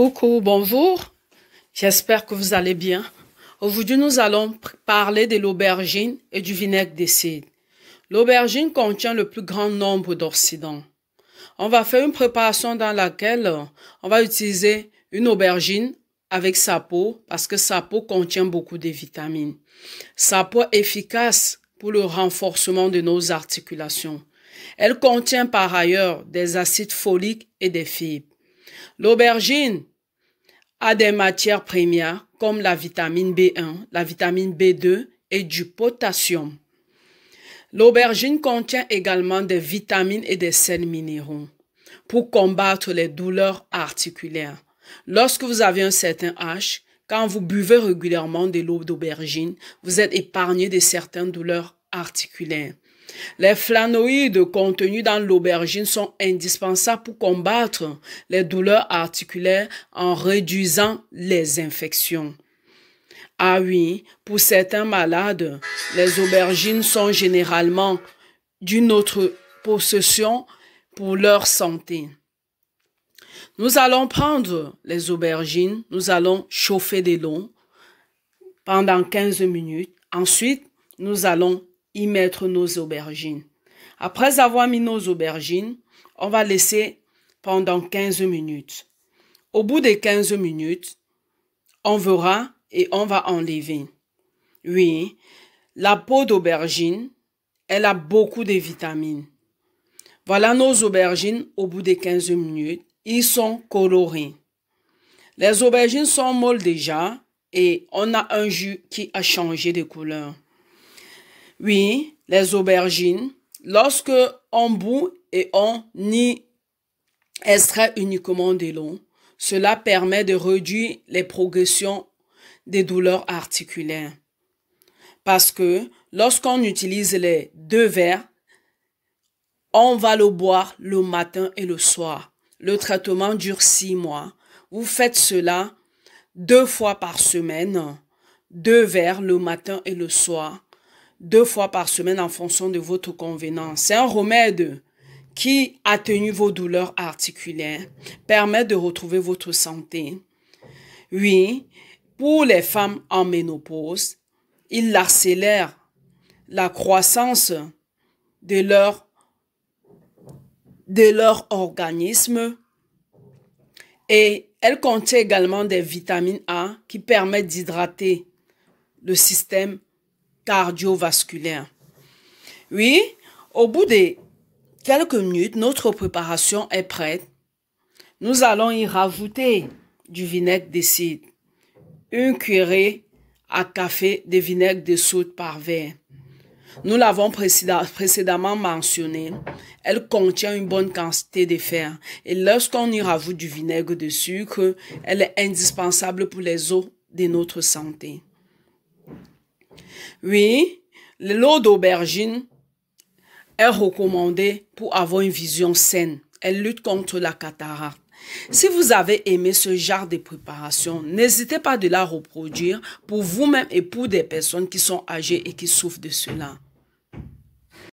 Coucou, bonjour. J'espère que vous allez bien. Aujourd'hui, nous allons parler de l'aubergine et du vinaigre cidre. L'aubergine contient le plus grand nombre d'oxydants. On va faire une préparation dans laquelle euh, on va utiliser une aubergine avec sa peau parce que sa peau contient beaucoup de vitamines. Sa peau est efficace pour le renforcement de nos articulations. Elle contient par ailleurs des acides foliques et des fibres. L'aubergine à des matières premières comme la vitamine B1, la vitamine B2 et du potassium. L'aubergine contient également des vitamines et des sels minéraux pour combattre les douleurs articulaires. Lorsque vous avez un certain âge, quand vous buvez régulièrement de l'eau d'aubergine, vous êtes épargné de certaines douleurs articulaires. Les flanoïdes contenus dans l'aubergine sont indispensables pour combattre les douleurs articulaires en réduisant les infections. Ah oui, pour certains malades, les aubergines sont généralement d'une autre possession pour leur santé. Nous allons prendre les aubergines, nous allons chauffer des l'eau pendant 15 minutes. Ensuite, nous allons y mettre nos aubergines. Après avoir mis nos aubergines, on va laisser pendant 15 minutes. Au bout des 15 minutes, on verra et on va enlever. Oui, la peau d'aubergine, elle a beaucoup de vitamines. Voilà nos aubergines au bout des 15 minutes. Ils sont colorés. Les aubergines sont molles déjà et on a un jus qui a changé de couleur. Oui, les aubergines. Lorsque on bout et on y extrait uniquement de l'eau, cela permet de réduire les progressions des douleurs articulaires. Parce que lorsqu'on utilise les deux verres, on va le boire le matin et le soir. Le traitement dure six mois. Vous faites cela deux fois par semaine, deux verres le matin et le soir deux fois par semaine en fonction de votre convenance. C'est un remède qui atténue vos douleurs articulaires, permet de retrouver votre santé. Oui, pour les femmes en ménopause, il accélère la croissance de leur, de leur organisme et elle contient également des vitamines A qui permettent d'hydrater le système cardiovasculaire. Oui, au bout de quelques minutes, notre préparation est prête. Nous allons y rajouter du vinaigre de cidre, une cuillerée à café de vinaigre de soude par verre. Nous l'avons précédemment mentionné, elle contient une bonne quantité de fer et lorsqu'on y rajoute du vinaigre de sucre, elle est indispensable pour les os de notre santé. Oui, l'eau d'aubergine est recommandée pour avoir une vision saine. Elle lutte contre la cataracte. Si vous avez aimé ce genre de préparation, n'hésitez pas de la reproduire pour vous-même et pour des personnes qui sont âgées et qui souffrent de cela.